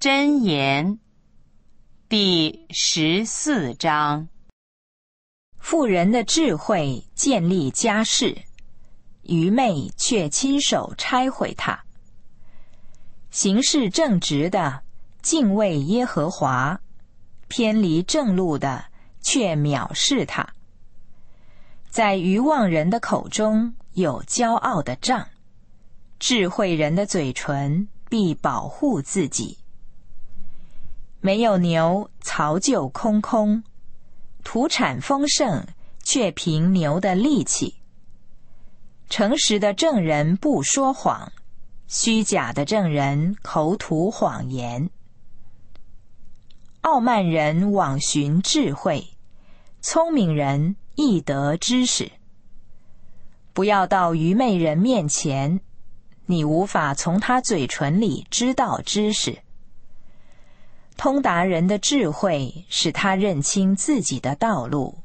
箴言第十四章：富人的智慧建立家室，愚昧却亲手拆毁它。行事正直的敬畏耶和华，偏离正路的却藐视他。在愚妄人的口中有骄傲的杖，智慧人的嘴唇必保护自己。没有牛，槽就空空；土产丰盛，却凭牛的力气。诚实的证人不说谎，虚假的证人口吐谎言。傲慢人枉寻智慧，聪明人易得知识。不要到愚昧人面前，你无法从他嘴唇里知道知识。通达人的智慧使他认清自己的道路，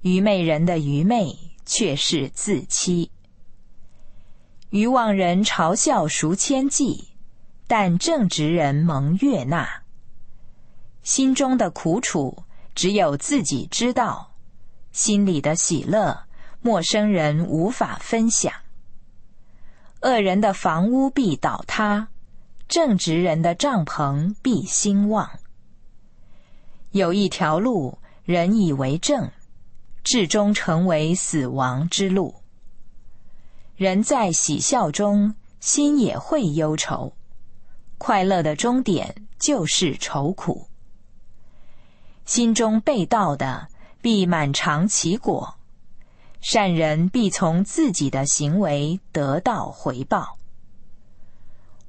愚昧人的愚昧却是自欺。愚妄人嘲笑赎千计，但正直人蒙悦纳。心中的苦楚只有自己知道，心里的喜乐陌生人无法分享。恶人的房屋必倒塌。正直人的帐篷必兴旺。有一条路，人以为正，至终成为死亡之路。人在喜笑中，心也会忧愁。快乐的终点就是愁苦。心中被盗的，必满尝其果。善人必从自己的行为得到回报。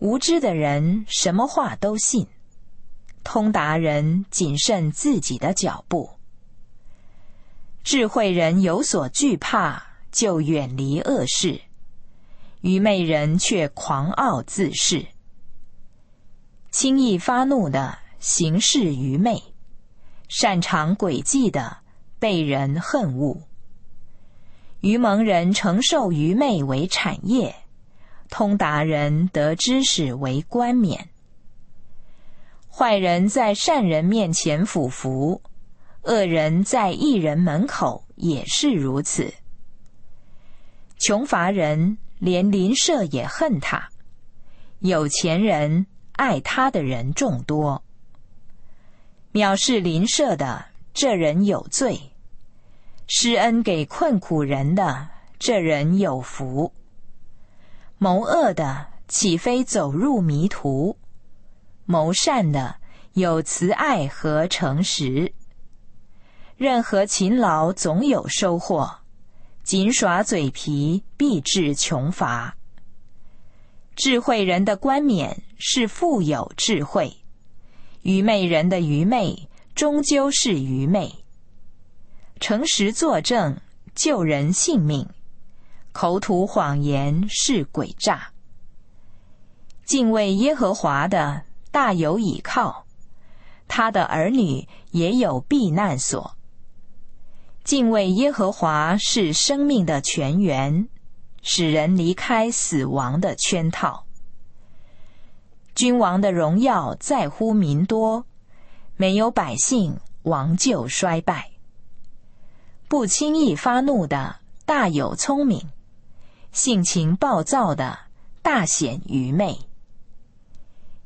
无知的人什么话都信，通达人谨慎自己的脚步。智慧人有所惧怕，就远离恶事；愚昧人却狂傲自恃，轻易发怒的行事愚昧，擅长诡计的被人恨恶。愚蒙人承受愚昧为产业。通达人得知识为冠冕，坏人在善人面前俯伏，恶人在异人门口也是如此。穷乏人连邻舍也恨他，有钱人爱他的人众多。藐视邻舍的这人有罪，施恩给困苦人的这人有福。谋恶的岂非走入迷途？谋善的有慈爱和诚实。任何勤劳总有收获，仅耍嘴皮必致穷乏。智慧人的冠冕是富有智慧，愚昧人的愚昧终究是愚昧。诚实作证，救人性命。口吐谎言是诡诈。敬畏耶和华的，大有倚靠；他的儿女也有避难所。敬畏耶和华是生命的泉源，使人离开死亡的圈套。君王的荣耀在乎民多，没有百姓，王就衰败。不轻易发怒的，大有聪明。性情暴躁的，大显愚昧；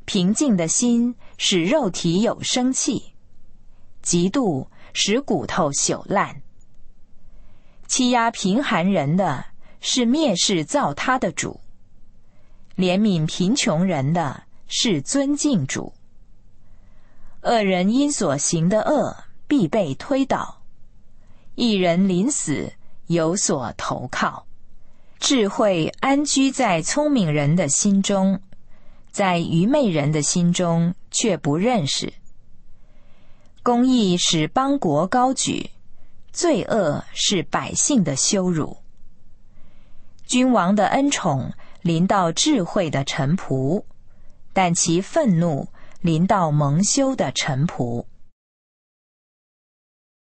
平静的心使肉体有生气，嫉妒使骨头朽烂。欺压贫寒人的是蔑视造他的主，怜悯贫穷人的是尊敬主。恶人因所行的恶，必被推倒；一人临死有所投靠。智慧安居在聪明人的心中，在愚昧人的心中却不认识。公义使邦国高举，罪恶是百姓的羞辱。君王的恩宠临到智慧的臣仆，但其愤怒临到蒙羞的臣仆。